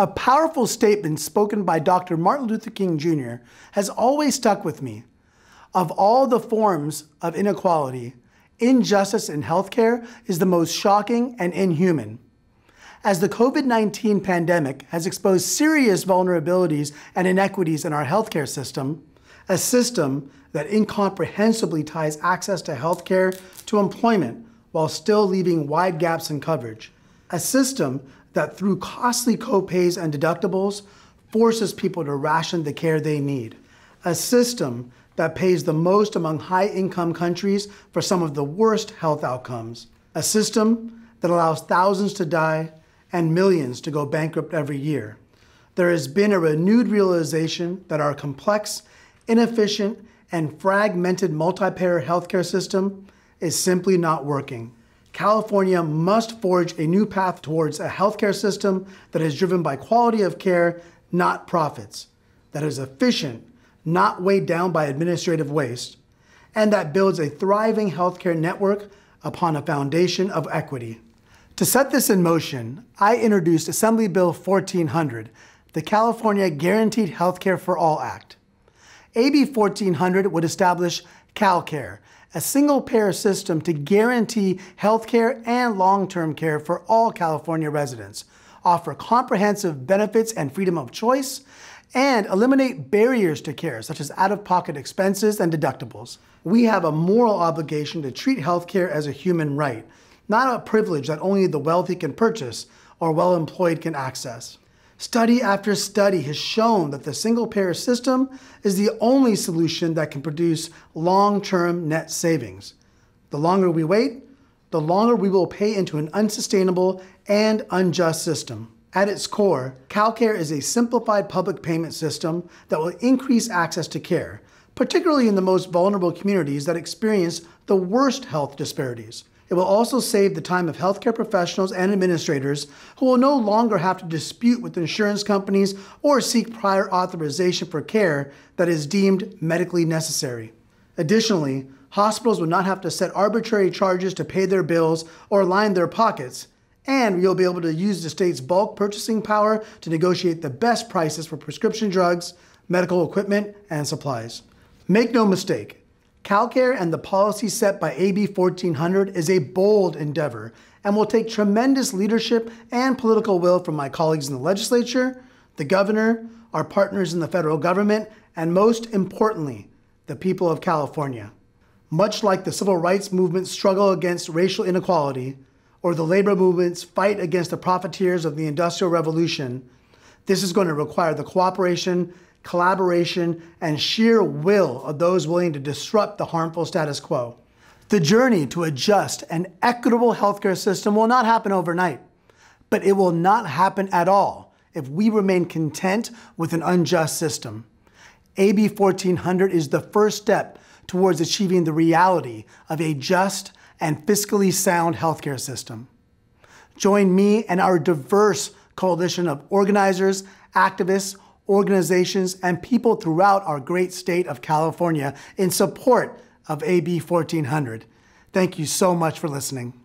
A powerful statement spoken by Dr. Martin Luther King Jr. has always stuck with me. Of all the forms of inequality, injustice in healthcare is the most shocking and inhuman. As the COVID 19 pandemic has exposed serious vulnerabilities and inequities in our healthcare system, a system that incomprehensibly ties access to healthcare to employment while still leaving wide gaps in coverage a system that through costly copays and deductibles forces people to ration the care they need. A system that pays the most among high income countries for some of the worst health outcomes. A system that allows thousands to die and millions to go bankrupt every year. There has been a renewed realization that our complex, inefficient, and fragmented multi-payer healthcare system is simply not working. California must forge a new path towards a healthcare system that is driven by quality of care, not profits, that is efficient, not weighed down by administrative waste, and that builds a thriving healthcare network upon a foundation of equity. To set this in motion, I introduced Assembly Bill 1400, the California Guaranteed Healthcare for All Act. AB 1400 would establish CalCare, a single payer system to guarantee health care and long term care for all California residents, offer comprehensive benefits and freedom of choice, and eliminate barriers to care, such as out of pocket expenses and deductibles. We have a moral obligation to treat healthcare as a human right, not a privilege that only the wealthy can purchase or well employed can access. Study after study has shown that the single payer system is the only solution that can produce long term net savings. The longer we wait, the longer we will pay into an unsustainable and unjust system. At its core, CalCare is a simplified public payment system that will increase access to care, particularly in the most vulnerable communities that experience the worst health disparities. It will also save the time of healthcare professionals and administrators who will no longer have to dispute with insurance companies or seek prior authorization for care that is deemed medically necessary. Additionally, hospitals will not have to set arbitrary charges to pay their bills or line their pockets, and you'll be able to use the state's bulk purchasing power to negotiate the best prices for prescription drugs, medical equipment, and supplies. Make no mistake, CalCare and the policy set by AB 1400 is a bold endeavor and will take tremendous leadership and political will from my colleagues in the legislature, the governor, our partners in the federal government, and most importantly, the people of California. Much like the civil rights movement's struggle against racial inequality, or the labor movement's fight against the profiteers of the Industrial Revolution, this is going to require the cooperation collaboration, and sheer will of those willing to disrupt the harmful status quo. The journey to a just and equitable healthcare system will not happen overnight, but it will not happen at all if we remain content with an unjust system. AB 1400 is the first step towards achieving the reality of a just and fiscally sound healthcare system. Join me and our diverse coalition of organizers, activists, organizations, and people throughout our great state of California in support of AB 1400. Thank you so much for listening.